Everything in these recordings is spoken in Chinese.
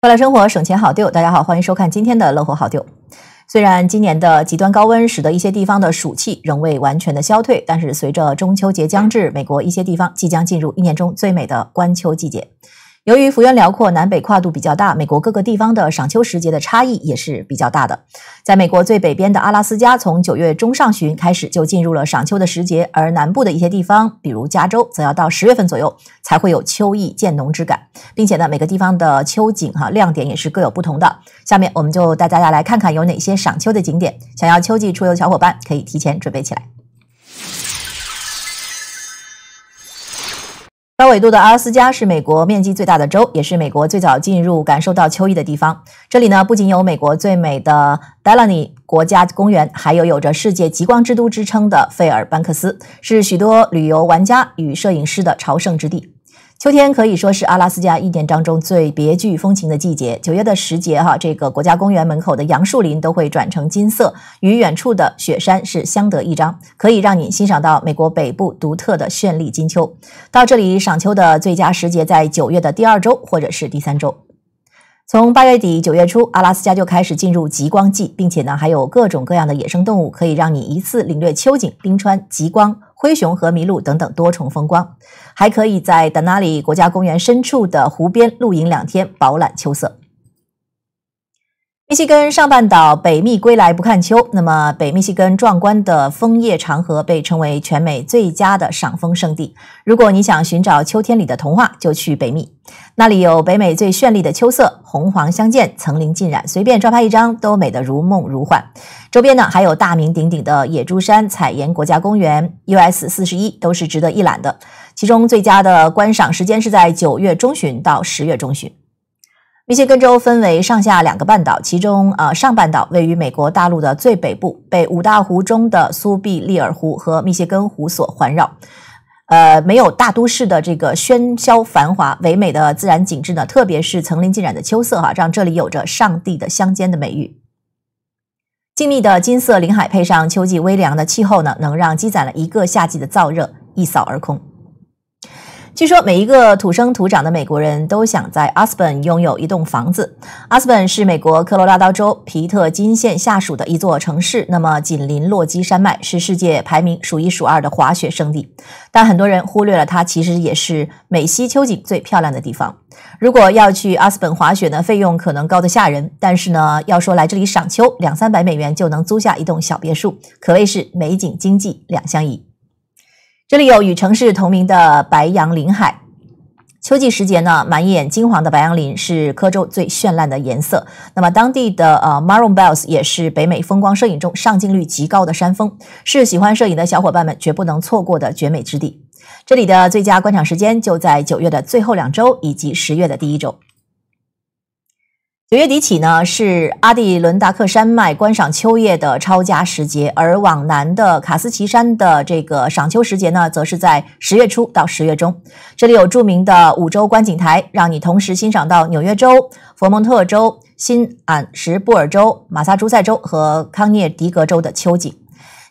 快乐生活，省钱好丢。大家好，欢迎收看今天的《乐活好丢》。虽然今年的极端高温使得一些地方的暑气仍未完全的消退，但是随着中秋节将至，美国一些地方即将进入一年中最美的观秋季节。由于幅员辽阔，南北跨度比较大，美国各个地方的赏秋时节的差异也是比较大的。在美国最北边的阿拉斯加，从九月中上旬开始就进入了赏秋的时节，而南部的一些地方，比如加州，则要到十月份左右才会有秋意渐浓之感，并且呢，每个地方的秋景哈亮点也是各有不同的。下面我们就带大家来看看有哪些赏秋的景点，想要秋季出游的小伙伴可以提前准备起来。高纬度的阿拉斯加是美国面积最大的州，也是美国最早进入感受到秋意的地方。这里呢，不仅有美国最美的 d e l a n i 国家公园，还有有着“世界极光之都”之称的费尔班克斯，是许多旅游玩家与摄影师的朝圣之地。秋天可以说是阿拉斯加一年当中最别具风情的季节。九月的时节，哈，这个国家公园门口的杨树林都会转成金色，与远处的雪山是相得益彰，可以让你欣赏到美国北部独特的绚丽金秋。到这里赏秋的最佳时节在九月的第二周或者是第三周。从八月底九月初，阿拉斯加就开始进入极光季，并且呢，还有各种各样的野生动物，可以让你一次领略秋景、冰川、极光。灰熊和麋鹿等等多重风光，还可以在达纳里国家公园深处的湖边露营两天，饱览秋色。密西根上半岛北密归来不看秋，那么北密西根壮观的枫叶长河被称为全美最佳的赏枫圣地。如果你想寻找秋天里的童话，就去北密，那里有北美最绚丽的秋色，红黄相间，层林尽染，随便抓拍一张都美得如梦如幻。周边呢还有大名鼎鼎的野猪山彩岩国家公园、U.S. 四十一，都是值得一览的。其中最佳的观赏时间是在九月中旬到十月中旬。密歇根州分为上下两个半岛，其中，呃，上半岛位于美国大陆的最北部，被五大湖中的苏必利尔湖和密歇根湖所环绕。呃，没有大都市的这个喧嚣繁华，唯美的自然景致呢，特别是层林尽染的秋色哈，让这里有着“上帝的乡间”的美誉。静谧的金色林海配上秋季微凉的气候呢，能让积攒了一个夏季的燥热一扫而空。据说每一个土生土长的美国人都想在阿斯本拥有一栋房子。阿斯本是美国科罗拉多州皮特金县下属的一座城市，那么紧邻落基山脉，是世界排名数一数二的滑雪胜地。但很多人忽略了，它其实也是美西秋景最漂亮的地方。如果要去阿斯本滑雪呢，费用可能高得吓人。但是呢，要说来这里赏秋，两三百美元就能租下一栋小别墅，可谓是美景经济两相宜。这里有与城市同名的白杨林海，秋季时节呢，满眼金黄的白杨林是柯州最绚烂的颜色。那么，当地的呃 Maroon Bells 也是北美风光摄影中上镜率极高的山峰，是喜欢摄影的小伙伴们绝不能错过的绝美之地。这里的最佳观赏时间就在九月的最后两周以及十月的第一周。九月底起呢，是阿迪伦达克山脉观赏秋叶的超佳时节，而往南的卡斯奇山的这个赏秋时节呢，则是在十月初到十月中。这里有著名的五州观景台，让你同时欣赏到纽约州、佛蒙特州、新什布尔州、马萨诸塞州和康涅狄格州的秋景。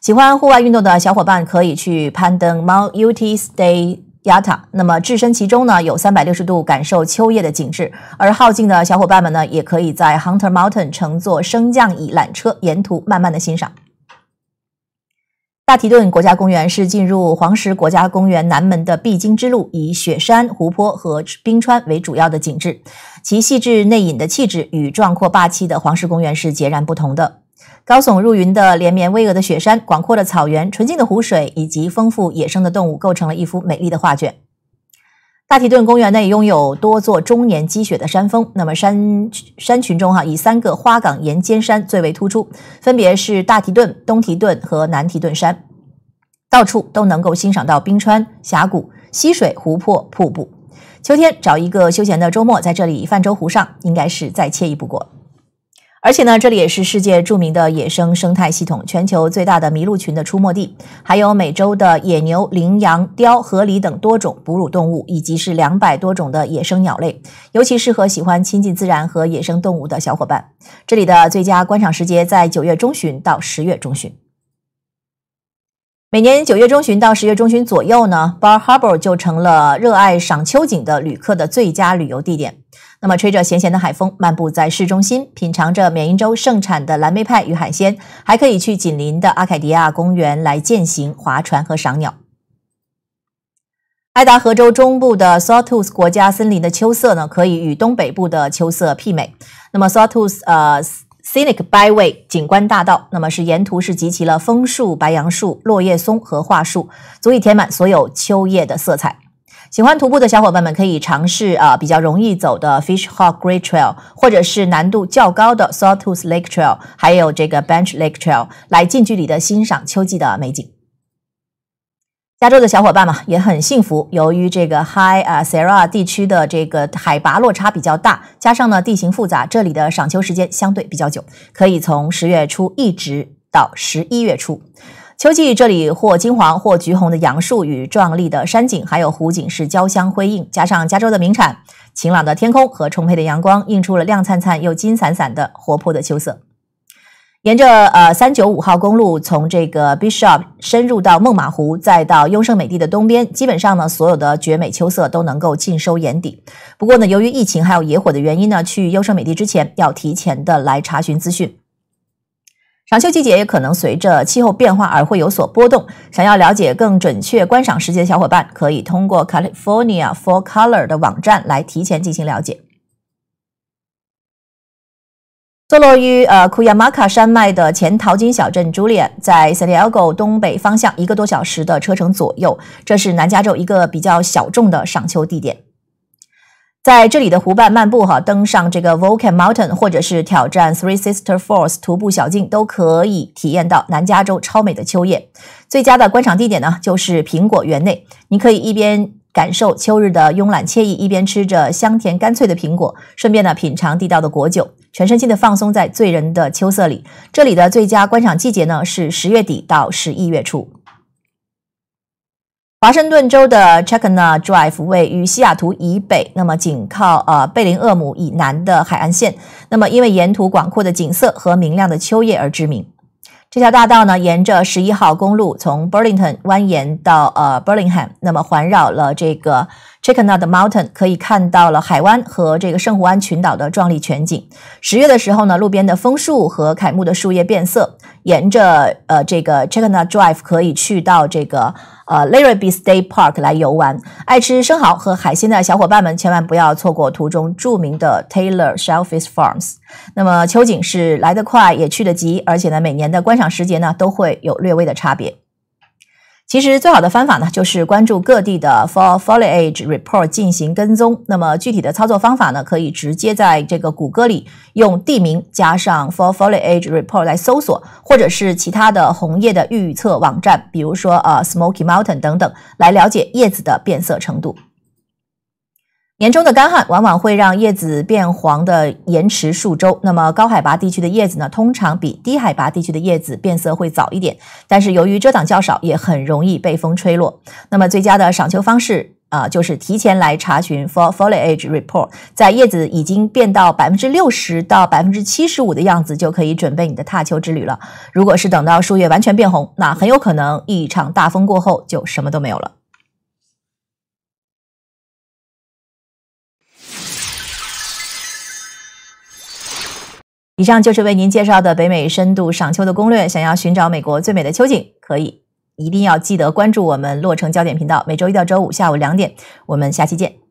喜欢户外运动的小伙伴可以去攀登 Mount U T State。亚塔，那么置身其中呢，有三百六十度感受秋夜的景致；而耗尽的小伙伴们呢，也可以在 Hunter Mountain 乘坐升降椅缆车，沿途慢慢的欣赏。大提顿国家公园是进入黄石国家公园南门的必经之路，以雪山、湖泊和冰川为主要的景致，其细致内隐的气质与壮阔霸气的黄石公园是截然不同的。高耸入云的连绵巍峨的雪山，广阔的草原，纯净的湖水，以及丰富野生的动物，构成了一幅美丽的画卷。大提顿公园内拥有多座终年积雪的山峰，那么山山群中哈，以三个花岗岩尖山最为突出，分别是大提顿、东提顿和南提顿山。到处都能够欣赏到冰川、峡谷、溪水、湖泊、瀑布。秋天找一个休闲的周末，在这里泛舟湖上，应该是再惬意不过。而且呢，这里也是世界著名的野生生态系统，全球最大的麋鹿群的出没地，还有美洲的野牛、羚羊、雕、河狸等多种哺乳动物，以及是两百多种的野生鸟类，尤其适合喜欢亲近自然和野生动物的小伙伴。这里的最佳观赏时节在九月中旬到十月中旬。每年九月中旬到十月中旬左右呢，Bar Harbor 就成了热爱赏秋景的旅客的最佳旅游地点。那么吹着咸咸的海风，漫步在市中心，品尝着缅因州盛产的蓝莓派与海鲜，还可以去紧邻的阿凯迪亚公园来践行、划船和赏鸟。爱达荷州中部的 Sawtooth 国家森林的秋色呢，可以与东北部的秋色媲美。那么 Sawtooth 呃 Scenic Byway 景观大道，那么是沿途是集齐了枫树、白杨树、落叶松和桦树，足以填满所有秋叶的色彩。喜欢徒步的小伙伴们可以尝试啊比较容易走的 Fishhawk Great Trail，或者是难度较高的 Sawtooth Lake Trail，还有这个 Bench Lake Trail，来近距离的欣赏秋季的美景。加州的小伙伴们也很幸福，由于这个 High 啊 Sierra 地区的这个海拔落差比较大，加上呢地形复杂，这里的赏秋时间相对比较久，可以从十月初一直到十一月初。秋季这里或金黄或橘红的杨树与壮丽的山景，还有湖景是交相辉映，加上加州的名产、晴朗的天空和充沛的阳光，映出了亮灿灿又金闪闪的活泼的秋色。沿着呃三九五号公路，从这个 Bishop 深入到孟马湖，再到优胜美地的东边，基本上呢所有的绝美秋色都能够尽收眼底。不过呢，由于疫情还有野火的原因呢，去优胜美地之前要提前的来查询资讯。赏秋季节也可能随着气候变化而会有所波动。想要了解更准确观赏时节的小伙伴，可以通过 California f o r c o l o r 的网站来提前进行了解。坐落于呃库亚玛卡山脉的前淘金小镇朱 i a 在 San Diego 东北方向一个多小时的车程左右，这是南加州一个比较小众的赏秋地点。在这里的湖畔漫步，哈，登上这个 Volcan Mountain，或者是挑战 Three Sister Falls 徒步小径，都可以体验到南加州超美的秋夜。最佳的观赏地点呢，就是苹果园内。你可以一边感受秋日的慵懒惬意，一边吃着香甜干脆的苹果，顺便呢品尝地道的果酒，全身心的放松在醉人的秋色里。这里的最佳观赏季节呢，是十月底到十一月初。华盛顿州的 c h e c k a n a Drive 位于西雅图以北，那么紧靠呃贝林厄姆以南的海岸线。那么，因为沿途广阔的景色和明亮的秋叶而知名。这条大道呢，沿着十一号公路从 Burlington 蜿蜒到呃 b u r l i n g h a m 那么环绕了这个。c h i c k e n a u t Mountain 可以看到了海湾和这个圣胡安群岛的壮丽全景。十月的时候呢，路边的枫树和凯木的树叶变色。沿着呃这个 Chickenaud Drive 可以去到这个呃 Larry B. State Park 来游玩。爱吃生蚝和海鲜的小伙伴们千万不要错过途中著名的 Taylor Shellfish Farms。那么秋景是来得快也去得急，而且呢每年的观赏时节呢都会有略微的差别。其实最好的方法呢，就是关注各地的 Fall Foliage Report 进行跟踪。那么具体的操作方法呢，可以直接在这个谷歌里用地名加上 Fall Foliage Report 来搜索，或者是其他的红叶的预测网站，比如说呃 Smoky Mountain 等等，来了解叶子的变色程度。年中的干旱往往会让叶子变黄的延迟数周。那么高海拔地区的叶子呢，通常比低海拔地区的叶子变色会早一点，但是由于遮挡较少，也很容易被风吹落。那么最佳的赏秋方式啊，就是提前来查询 Fall Foliage Report，在叶子已经变到百分之六十到百分之七十五的样子，就可以准备你的踏秋之旅了。如果是等到树叶完全变红，那很有可能一场大风过后就什么都没有了。以上就是为您介绍的北美深度赏秋的攻略。想要寻找美国最美的秋景，可以一定要记得关注我们洛城焦点频道。每周一到周五下午两点，我们下期见。